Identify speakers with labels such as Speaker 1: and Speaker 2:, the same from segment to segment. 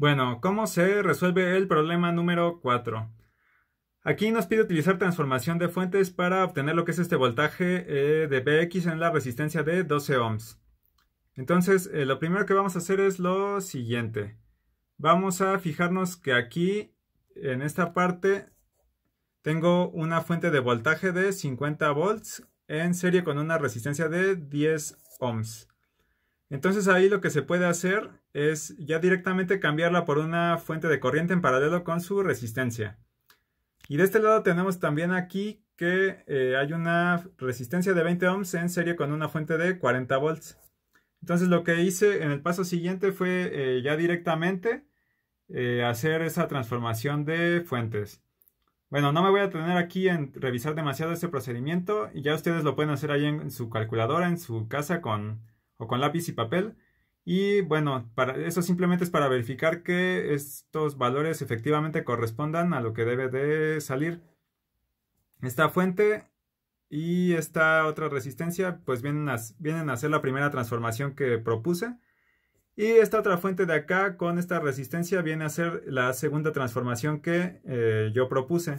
Speaker 1: Bueno, ¿cómo se resuelve el problema número 4? Aquí nos pide utilizar transformación de fuentes para obtener lo que es este voltaje eh, de Bx en la resistencia de 12 ohms. Entonces, eh, lo primero que vamos a hacer es lo siguiente. Vamos a fijarnos que aquí, en esta parte, tengo una fuente de voltaje de 50 volts en serie con una resistencia de 10 ohms. Entonces ahí lo que se puede hacer es ya directamente cambiarla por una fuente de corriente en paralelo con su resistencia. Y de este lado tenemos también aquí que eh, hay una resistencia de 20 ohms en serie con una fuente de 40 volts. Entonces lo que hice en el paso siguiente fue eh, ya directamente eh, hacer esa transformación de fuentes. Bueno, no me voy a tener aquí en revisar demasiado este procedimiento y ya ustedes lo pueden hacer ahí en su calculadora, en su casa con o con lápiz y papel. Y bueno, para, eso simplemente es para verificar que estos valores efectivamente correspondan a lo que debe de salir. Esta fuente y esta otra resistencia pues vienen a, vienen a la primera transformación que propuse. Y esta otra fuente de acá con esta resistencia viene a ser la segunda transformación que eh, yo propuse.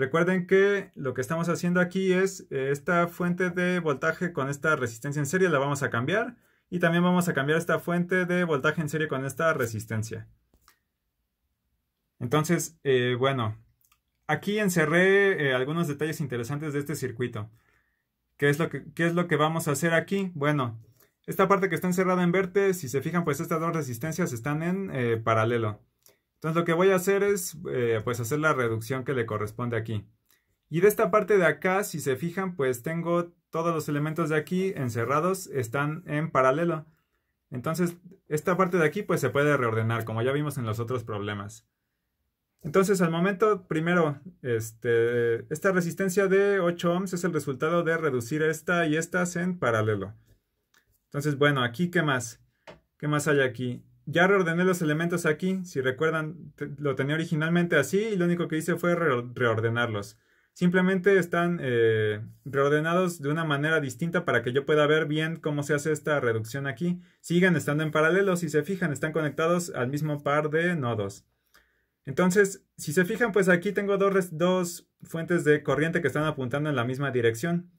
Speaker 1: Recuerden que lo que estamos haciendo aquí es eh, esta fuente de voltaje con esta resistencia en serie la vamos a cambiar y también vamos a cambiar esta fuente de voltaje en serie con esta resistencia. Entonces, eh, bueno, aquí encerré eh, algunos detalles interesantes de este circuito. ¿Qué es, lo que, ¿Qué es lo que vamos a hacer aquí? Bueno, esta parte que está encerrada en verde, si se fijan, pues estas dos resistencias están en paralelo. Entonces lo que voy a hacer es eh, pues hacer la reducción que le corresponde aquí. Y de esta parte de acá, si se fijan, pues tengo todos los elementos de aquí encerrados, están en paralelo. Entonces esta parte de aquí pues se puede reordenar, como ya vimos en los otros problemas. Entonces al momento, primero, este, esta resistencia de 8 ohms es el resultado de reducir esta y estas en paralelo. Entonces, bueno, aquí, ¿qué más? ¿Qué más hay aquí? ya reordené los elementos aquí. Si recuerdan, lo tenía originalmente así y lo único que hice fue reordenarlos. Simplemente están eh, reordenados de una manera distinta para que yo pueda ver bien cómo se hace esta reducción aquí. Siguen estando en paralelo, si se fijan, están conectados al mismo par de nodos. Entonces, si se fijan, pues aquí tengo dos fuentes de corriente que están apuntando en la misma dirección.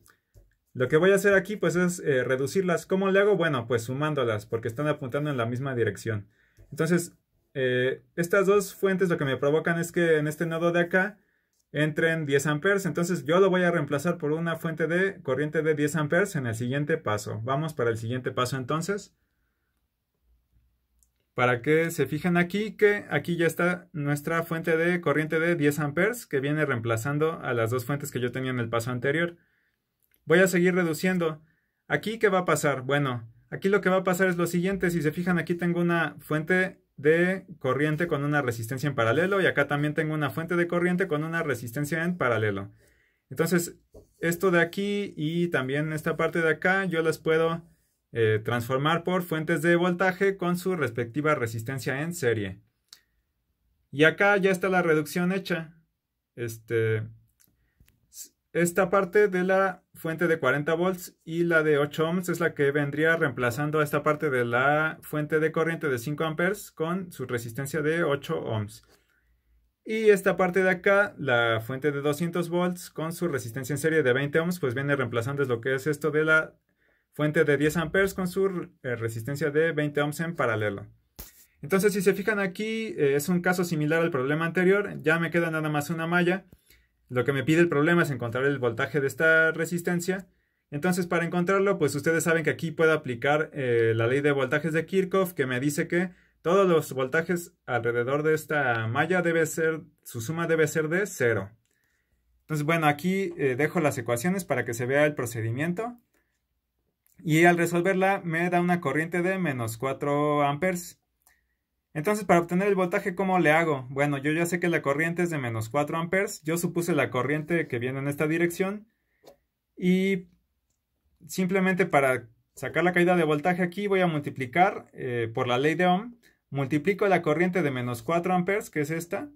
Speaker 1: Lo que voy a hacer aquí pues es eh, reducirlas. ¿Cómo le hago? Bueno, pues sumándolas porque están apuntando en la misma dirección. Entonces, eh, estas dos fuentes lo que me provocan es que en este nodo de acá entren 10 amperes. Entonces yo lo voy a reemplazar por una fuente de corriente de 10 amperes en el siguiente paso. Vamos para el siguiente paso entonces. Para que se fijen aquí que aquí ya está nuestra fuente de corriente de 10 amperes que viene reemplazando a las dos fuentes que yo tenía en el paso anterior voy a seguir reduciendo. Aquí, ¿qué va a pasar? Bueno, aquí lo que va a pasar es lo siguiente. Si se fijan, aquí tengo una fuente de corriente con una resistencia en paralelo y acá también tengo una fuente de corriente con una resistencia en paralelo. Entonces, esto de aquí y también esta parte de acá, yo las puedo eh, transformar por fuentes de voltaje con su respectiva resistencia en serie. Y acá ya está la reducción hecha. Este, esta parte de la fuente de 40 volts y la de 8 ohms es la que vendría reemplazando a esta parte de la fuente de corriente de 5 amperes con su resistencia de 8 ohms. Y esta parte de acá, la fuente de 200 volts con su resistencia en serie de 20 ohms, pues viene reemplazando lo que es esto de la fuente de 10 amperes con su eh, resistencia de 20 ohms en paralelo. Entonces, si se fijan aquí, eh, es un caso similar al problema anterior, ya me queda nada más una malla. Lo que me pide el problema es encontrar el voltaje de esta resistencia. Entonces, para encontrarlo, pues ustedes saben que aquí puedo aplicar eh, la ley de voltajes de Kirchhoff, que me dice que todos los voltajes alrededor de esta malla debe ser, su suma debe ser de cero. Entonces, bueno, aquí eh, dejo las ecuaciones para que se vea el procedimiento. Y al resolverla me da una corriente de menos 4 amperes. Entonces, para obtener el voltaje, ¿cómo le hago? Bueno, yo ya sé que la corriente es de menos 4 amperes. Yo supuse la corriente que viene en esta dirección. Y simplemente para sacar la caída de voltaje aquí, voy a multiplicar eh, por la ley de Ohm. Multiplico la corriente de menos 4 amperes, que es esta,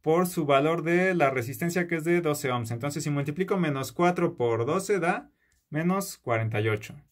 Speaker 1: por su valor de la resistencia, que es de 12 ohms. Entonces, si multiplico menos 4 por 12, da menos 48.